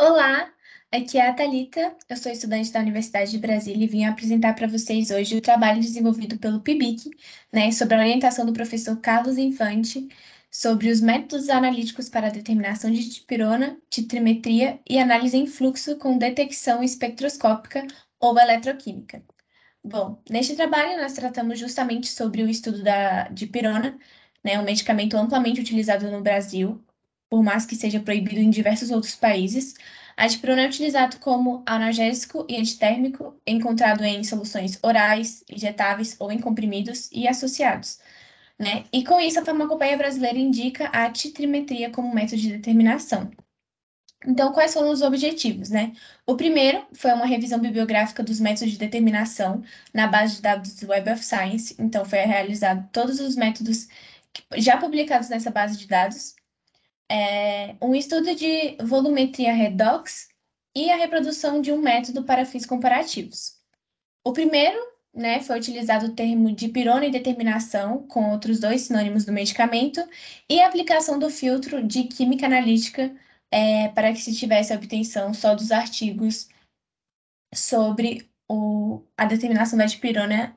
Olá, aqui é a Thalita, eu sou estudante da Universidade de Brasília e vim apresentar para vocês hoje o trabalho desenvolvido pelo PIBIC, né, sobre a orientação do professor Carlos Infante, sobre os métodos analíticos para a determinação de dipirona, titrimetria e análise em fluxo com detecção espectroscópica ou eletroquímica. Bom, neste trabalho nós tratamos justamente sobre o estudo da dipirona, né, um medicamento amplamente utilizado no Brasil, por mais que seja proibido em diversos outros países, Adipirona é utilizado como analgésico e antitérmico, encontrado em soluções orais, injetáveis ou em comprimidos e associados. Né? E com isso, a farmacopeia brasileira indica a titrimetria como método de determinação. Então, quais foram os objetivos, né? O primeiro foi uma revisão bibliográfica dos métodos de determinação na base de dados do Web of Science. Então, foi realizado todos os métodos já publicados nessa base de dados é, um estudo de volumetria redox e a reprodução de um método para fins comparativos. O primeiro né, foi utilizado o termo de pirona e determinação, com outros dois sinônimos do medicamento, e a aplicação do filtro de química analítica é, para que se tivesse a obtenção só dos artigos sobre o, a determinação da dipirona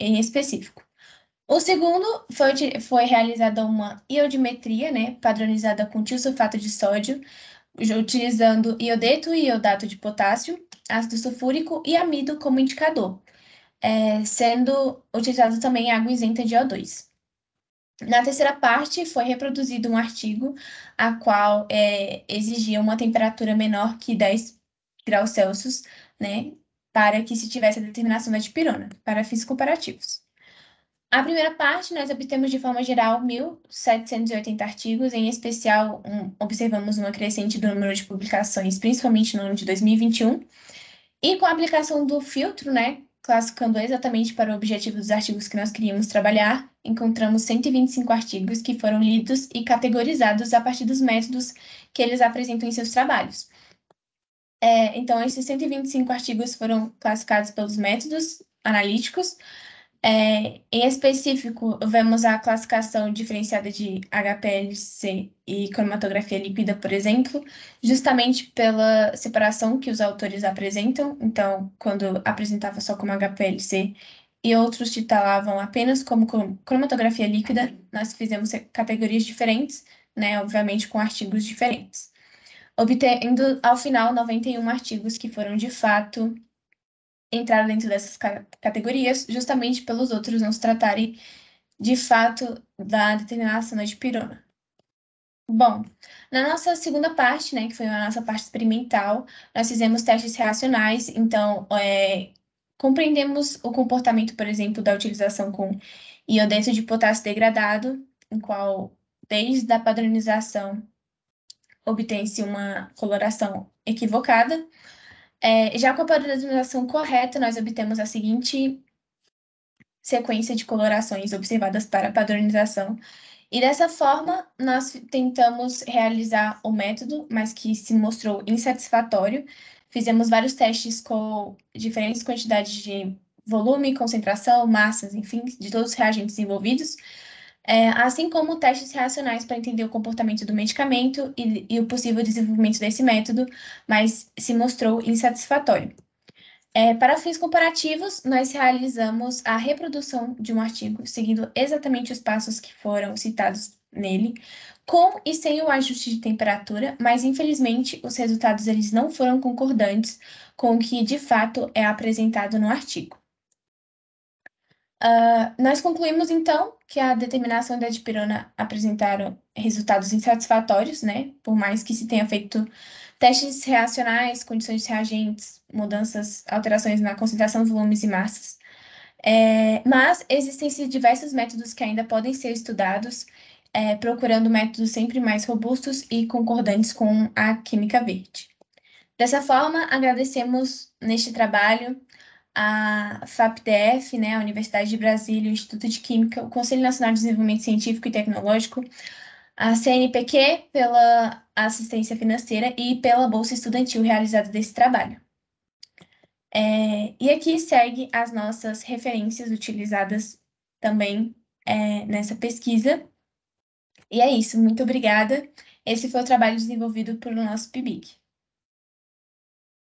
em específico. O segundo foi, foi realizada uma iodimetria, né, padronizada com tiosulfato de sódio, utilizando iodeto e iodato de potássio, ácido sulfúrico e amido como indicador, é, sendo utilizado também água isenta de O2. Na terceira parte, foi reproduzido um artigo a qual é, exigia uma temperatura menor que 10 graus Celsius, né, para que se tivesse a determinação da dipirona, para fins comparativos. A primeira parte, nós obtemos de forma geral 1.780 artigos, em especial um, observamos uma crescente do número de publicações, principalmente no ano de 2021, e com a aplicação do filtro, né, classificando exatamente para o objetivo dos artigos que nós queríamos trabalhar, encontramos 125 artigos que foram lidos e categorizados a partir dos métodos que eles apresentam em seus trabalhos. É, então, esses 125 artigos foram classificados pelos métodos analíticos, é, em específico, vemos a classificação diferenciada de HPLC e cromatografia líquida, por exemplo, justamente pela separação que os autores apresentam. Então, quando apresentava só como HPLC e outros titulavam apenas como cromatografia líquida, nós fizemos categorias diferentes, né, obviamente com artigos diferentes, obtendo ao final 91 artigos que foram de fato entrar dentro dessas categorias, justamente pelos outros não se tratarem de fato da determinação da dipirona. Bom, na nossa segunda parte, né, que foi a nossa parte experimental, nós fizemos testes reacionais, então é, compreendemos o comportamento, por exemplo, da utilização com iodeto de potássio degradado, em qual desde a padronização obtém-se uma coloração equivocada. É, já com a padronização correta, nós obtemos a seguinte sequência de colorações observadas para padronização. E dessa forma, nós tentamos realizar o método, mas que se mostrou insatisfatório. Fizemos vários testes com diferentes quantidades de volume, concentração, massas, enfim, de todos os reagentes envolvidos, é, assim como testes reacionais para entender o comportamento do medicamento e, e, o possível desenvolvimento desse método, mas se mostrou insatisfatório. É, para fins comparativos, nós realizamos a reprodução de um artigo, seguindo exatamente os passos que foram citados nele, com e sem o ajuste de temperatura, mas infelizmente os resultados eles não foram concordantes com o que de fato é apresentado no artigo. Uh, nós concluímos, então, que a determinação da dipirona apresentaram resultados insatisfatórios, né? Por mais que se tenha feito testes reacionais, condições reagentes, mudanças, alterações na concentração, volumes e massas. É, mas existem diversos métodos que ainda podem ser estudados, é, procurando métodos sempre mais robustos e concordantes com a química verde. Dessa forma, agradecemos neste trabalho a FAPDF, né, a Universidade de Brasília, o Instituto de Química, o Conselho Nacional de Desenvolvimento Científico e Tecnológico, a CNPq pela assistência financeira e pela bolsa estudantil realizada desse trabalho. É, e aqui segue as nossas referências utilizadas também é, nessa pesquisa. E é isso, muito obrigada. Esse foi o trabalho desenvolvido pelo nosso PIBIC.